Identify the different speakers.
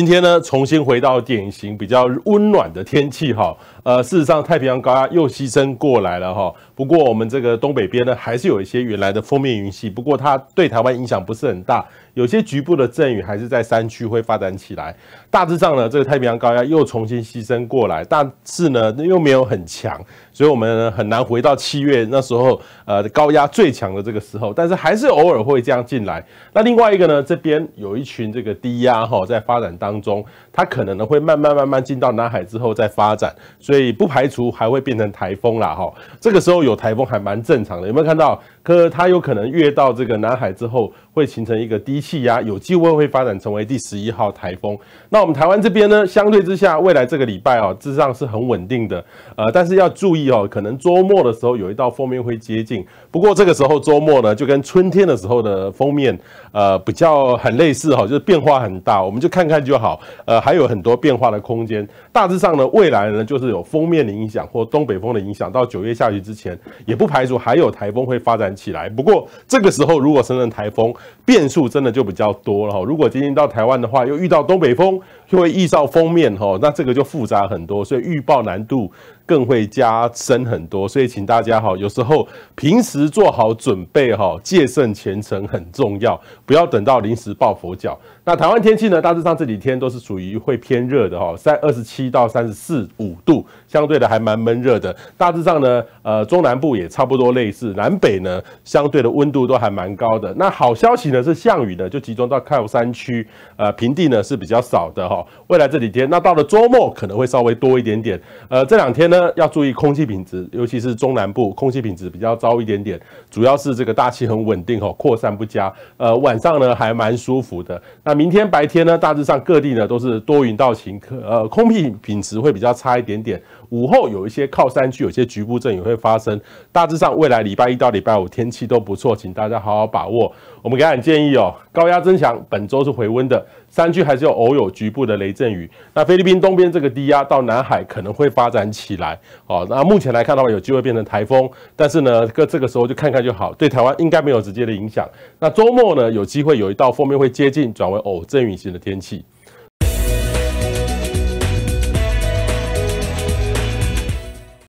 Speaker 1: 今天呢，重新回到典型比较温暖的天气哈，呃，事实上太平洋高压又牺牲过来了哈。不过我们这个东北边呢，还是有一些原来的封面云系，不过它对台湾影响不是很大，有些局部的阵雨还是在山区会发展起来。大致上呢，这个太平洋高压又重新牺牲过来，但是呢又没有很强，所以我们很难回到七月那时候呃高压最强的这个时候，但是还是偶尔会这样进来。那另外一个呢，这边有一群这个低压哈，在发展当中，它可能呢会慢慢慢慢进到南海之后再发展，所以不排除还会变成台风啦哈。这个时候有。有台风还蛮正常的，有没有看到？可它有可能越到这个南海之后，会形成一个低气压，有机会会发展成为第十一号台风。那我们台湾这边呢，相对之下，未来这个礼拜哦，至上是很稳定的。呃，但是要注意哦，可能周末的时候有一道封面会接近。不过这个时候周末呢，就跟春天的时候的封面，呃，比较很类似哈，就是变化很大。我们就看看就好。呃，还有很多变化的空间。大致上呢，未来呢，就是有封面的影响或东北风的影响。到九月下旬之前，也不排除还有台风会发展。起来，不过这个时候如果生成台风，变数真的就比较多了哈。如果今天到台湾的话，又遇到东北风，又会遇到封面哈，那这个就复杂很多，所以预报难度。更会加深很多，所以请大家哈，有时候平时做好准备哈，戒慎前程很重要，不要等到临时抱佛脚。那台湾天气呢，大致上这几天都是属于会偏热的哈，在二十七到三十四五度，相对的还蛮闷热的。大致上呢，呃，中南部也差不多类似，南北呢相对的温度都还蛮高的。那好消息呢是，降雨呢就集中到靠山区，呃，平地呢是比较少的哈。未来这几天，那到了周末可能会稍微多一点点，呃，这两天呢。要注意空气品质，尤其是中南部空气品质比较糟一点点，主要是这个大气很稳定哦，扩散不佳。呃，晚上呢还蛮舒服的。那明天白天呢，大致上各地呢都是多云到晴，可呃，空气品质会比较差一点点。午后有一些靠山区有些局部阵雨会发生。大致上未来礼拜一到礼拜五天气都不错，请大家好好把握。我们给点建议哦，高压增强，本周是回温的。山区还是有偶有局部的雷阵雨。那菲律宾东边这个低压到南海可能会发展起来，哦，那目前来看的话，有机会变成台风，但是呢，个这个时候就看看就好，对台湾应该没有直接的影响。那周末呢，有机会有一道锋面会接近，转为偶阵雨型的天气。